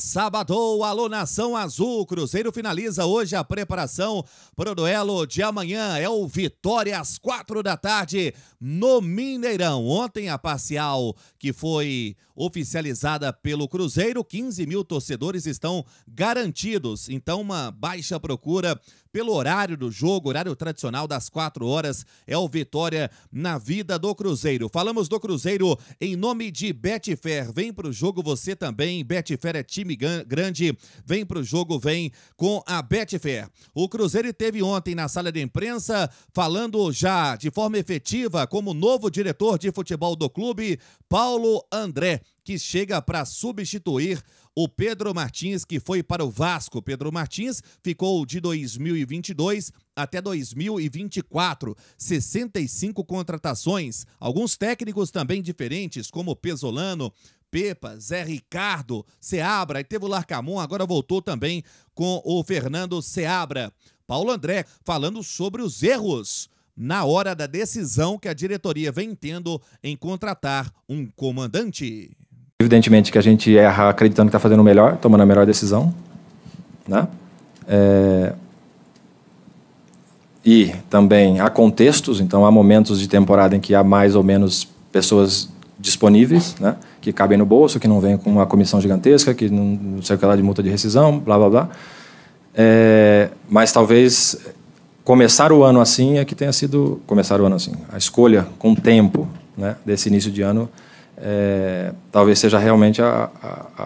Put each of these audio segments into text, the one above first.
Sabadou, alô Nação Azul, Cruzeiro finaliza hoje a preparação para o duelo de amanhã, é o Vitória às quatro da tarde no Mineirão. Ontem a parcial que foi oficializada pelo Cruzeiro, 15 mil torcedores estão garantidos, então uma baixa procura pelo horário do jogo, horário tradicional das quatro horas, é o Vitória na vida do Cruzeiro. Falamos do Cruzeiro em nome de Betfair, vem para o jogo você também, Betfair é time time grande vem para o jogo, vem com a Betfair. O Cruzeiro teve ontem na sala de imprensa falando já de forma efetiva como novo diretor de futebol do clube, Paulo André, que chega para substituir o Pedro Martins, que foi para o Vasco. Pedro Martins ficou de 2022 até 2024, 65 contratações. Alguns técnicos também diferentes, como Pesolano, Pepa, Zé Ricardo, Seabra, e teve o Larcamon, agora voltou também com o Fernando Seabra. Paulo André falando sobre os erros na hora da decisão que a diretoria vem tendo em contratar um comandante. Evidentemente que a gente erra acreditando que está fazendo o melhor, tomando a melhor decisão. Né? É... E também há contextos, então há momentos de temporada em que há mais ou menos pessoas disponíveis. Né? que cabem no bolso, que não vêm com uma comissão gigantesca, que não, não sei o que lá de multa de rescisão, blá blá blá. É, mas talvez começar o ano assim é que tenha sido começar o ano assim. A escolha com o tempo né, desse início de ano é, talvez seja realmente a, a,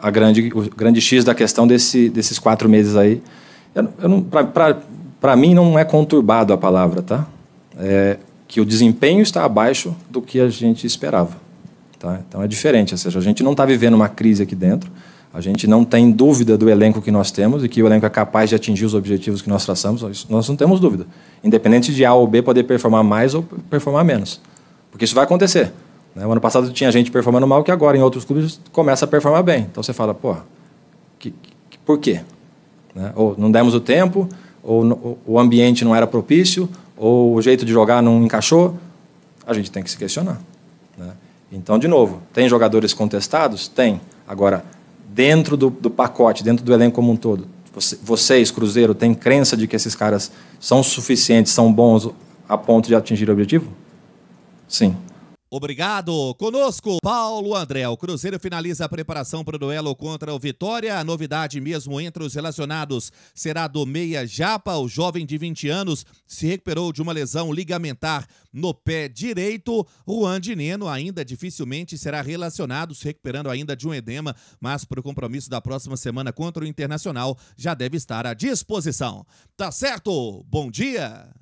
a, grande, o grande X da questão desse, desses quatro meses aí. Eu, eu Para mim, não é conturbado a palavra, tá? É que o desempenho está abaixo do que a gente esperava. Tá? Então é diferente, ou seja, a gente não está vivendo uma crise aqui dentro, a gente não tem dúvida do elenco que nós temos e que o elenco é capaz de atingir os objetivos que nós traçamos, nós não temos dúvida. Independente de A ou B poder performar mais ou performar menos. Porque isso vai acontecer. Né? O ano passado tinha gente performando mal que agora em outros clubes começa a performar bem. Então você fala, pô, que, que, por quê? Né? Ou não demos o tempo, ou, no, ou o ambiente não era propício, ou o jeito de jogar não encaixou. A gente tem que se questionar. Então, de novo, tem jogadores contestados? Tem. Agora, dentro do, do pacote, dentro do elenco como um todo, você, vocês, Cruzeiro, têm crença de que esses caras são suficientes, são bons a ponto de atingir o objetivo? Sim. Obrigado. Conosco, Paulo André. O Cruzeiro finaliza a preparação para o duelo contra o Vitória. A novidade mesmo entre os relacionados será do Meia Japa. O jovem de 20 anos se recuperou de uma lesão ligamentar no pé direito. Juan Dineno ainda dificilmente será relacionado, se recuperando ainda de um edema, mas para o compromisso da próxima semana contra o Internacional já deve estar à disposição. Tá certo? Bom dia.